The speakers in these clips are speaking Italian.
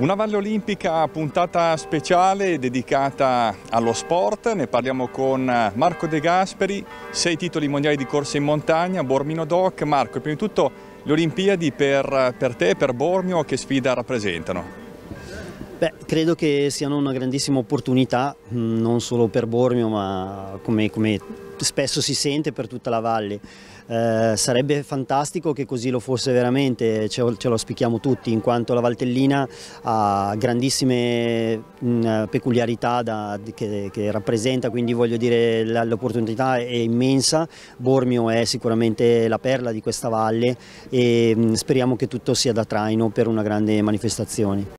Una valle olimpica puntata speciale dedicata allo sport, ne parliamo con eh, Marco De Gasperi, sei titoli mondiali di corsa in montagna, Bormino Doc. Marco, prima di tutto le Olimpiadi per, per te, per Bormio, che sfida rappresentano? Beh, credo che siano una grandissima opportunità, mm, non solo per Bormio, ma come, come spesso si sente per tutta la valle. Eh, sarebbe fantastico che così lo fosse veramente, ce, ce lo spieghiamo tutti, in quanto la Valtellina ha grandissime mh, mm, peculiarità da, che, che, rappresenta, quindi voglio dire l'opportunità è immensa, Bormio è sicuramente la perla di questa valle e mh, mm, speriamo che tutto sia da traino per una grande manifestazione.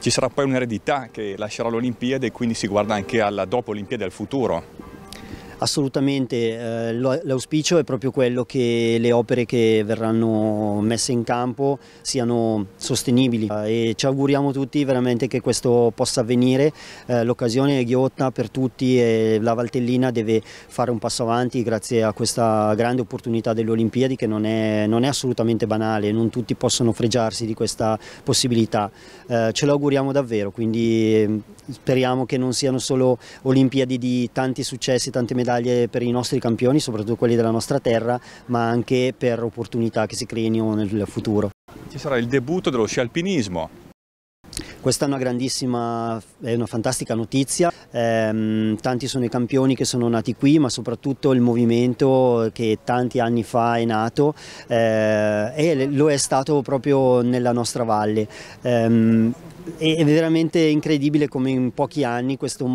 Ci sarà poi un'eredità che lascerà l'Olimpiade e quindi si guarda anche alla dopo Olimpiade, al futuro. Assolutamente, eh, l'auspicio è proprio quello che le opere che verranno messe in campo siano sostenibili eh, e ci auguriamo tutti veramente che questo possa avvenire, eh, l'occasione è ghiotta per tutti e la Valtellina deve fare un passo avanti grazie a questa grande opportunità delle Olimpiadi che non è, non è assolutamente banale, non tutti possono fregiarsi di questa possibilità, ce l'auguriamo davvero, quindi mm, speriamo che non siano solo Olimpiadi di tanti successi, tante medaglie medaglie per i nostri campioni, soprattutto quelli della nostra terra, ma anche per opportunità che si creino nel futuro. Ci sarà il debutto dello sci alpinismo, questa è una grandissima, è una fantastica notizia, eh, tanti sono i campioni che sono nati qui ma soprattutto il movimento che tanti anni fa è nato eh, e lo è stato proprio nella nostra valle. Eh, è veramente incredibile come in pochi anni questo,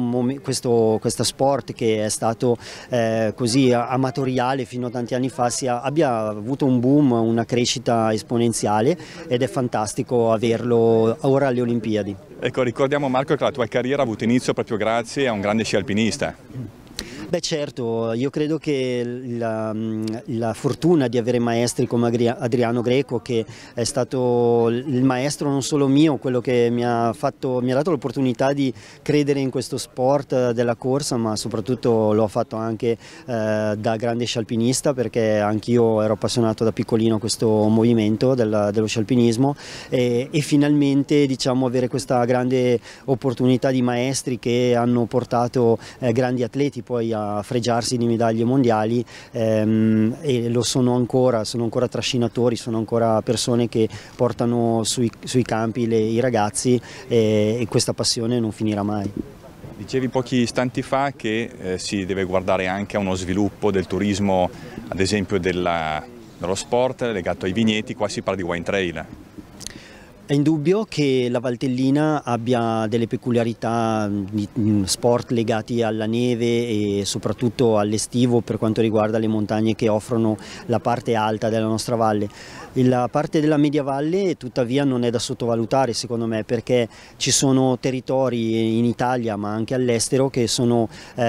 questo, questo sport che è stato eh, così amatoriale fino a tanti anni fa sia, abbia avuto un boom, una crescita esponenziale ed è fantastico averlo ora alle Olimpiadi. Ecco, ricordiamo Marco che la tua carriera ha avuto inizio proprio grazie a un grande sci alpinista. Beh certo, io credo che la, mm, la, fortuna di avere maestri come Adriano Greco che è stato il maestro non solo mio, quello che mi ha, fatto, mi ha dato l'opportunità di credere in questo sport eh, della corsa ma soprattutto l'ho fatto anche eh, da grande scialpinista perché anch'io ero appassionato da piccolino a questo movimento del, dello scialpinismo e, e finalmente diciamo, avere questa grande opportunità di maestri che hanno portato eh, grandi atleti poi a a fregiarsi di medaglie mondiali ehm, e lo sono ancora, sono ancora trascinatori, sono ancora persone che portano sui, sui campi le, i ragazzi e, e questa passione non finirà mai. Dicevi pochi istanti fa che eh, si deve guardare anche a uno sviluppo del turismo, ad esempio della, dello sport legato ai vigneti, qua si parla di wine trail. È indubbio che la Valtellina abbia delle peculiarità di sport legati alla neve e soprattutto all'estivo per quanto riguarda le montagne che offrono la parte alta della nostra valle. La parte della Media Valle tuttavia non è da sottovalutare secondo me perché ci sono territori in Italia ma anche all'estero che sono eh,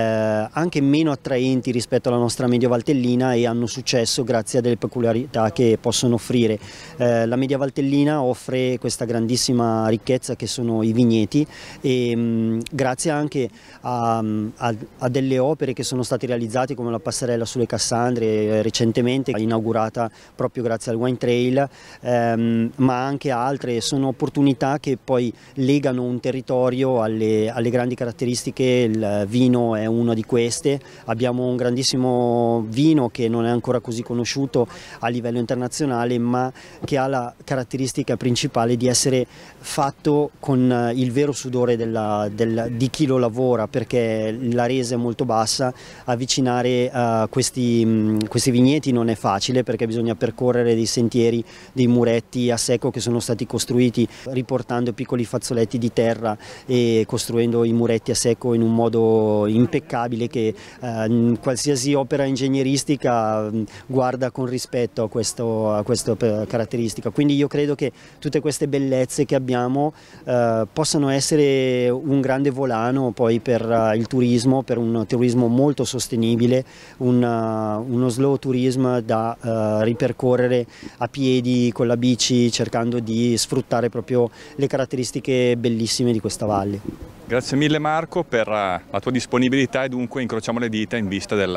anche meno attraenti rispetto alla nostra Media Valtellina e hanno successo grazie a delle peculiarità che possono offrire. Eh, la Media Valtellina offre questa grandissima ricchezza che sono i vigneti e mh, mm, grazie anche a, mm, a, a, delle opere che sono state realizzate come la passerella sulle Cassandre eh, recentemente inaugurata proprio grazie al Wine Trade trail ehm, ma anche altre, sono opportunità che poi legano un territorio alle, alle grandi caratteristiche, il vino è una di queste, abbiamo un grandissimo vino che non è ancora così conosciuto a livello internazionale ma che ha la caratteristica principale di essere fatto con il vero sudore della, del, di chi lo lavora perché la resa è molto bassa, avvicinare uh, questi, mh, mm, questi vigneti non è facile perché bisogna percorrere dei sentieri ieri dei muretti a secco che sono stati costruiti riportando piccoli fazzoletti di terra e costruendo i muretti a secco in un modo impeccabile che eh, qualsiasi opera ingegneristica mm, guarda con rispetto a, questo, a, questa caratteristica. Quindi io credo che tutte queste bellezze che abbiamo eh, possano essere un grande volano poi per eh, il turismo, per un turismo molto sostenibile, un, eh, uno slow tourism da eh, ripercorrere a piedi con la bici cercando di sfruttare proprio le caratteristiche bellissime di questa valle. Grazie mille Marco per eh, la tua disponibilità e dunque incrociamo le dita in vista del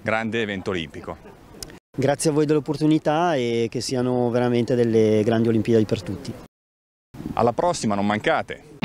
grande evento olimpico. Grazie a voi dell'opportunità e che siano veramente delle grandi Olimpiadi per tutti. Alla prossima, non mancate!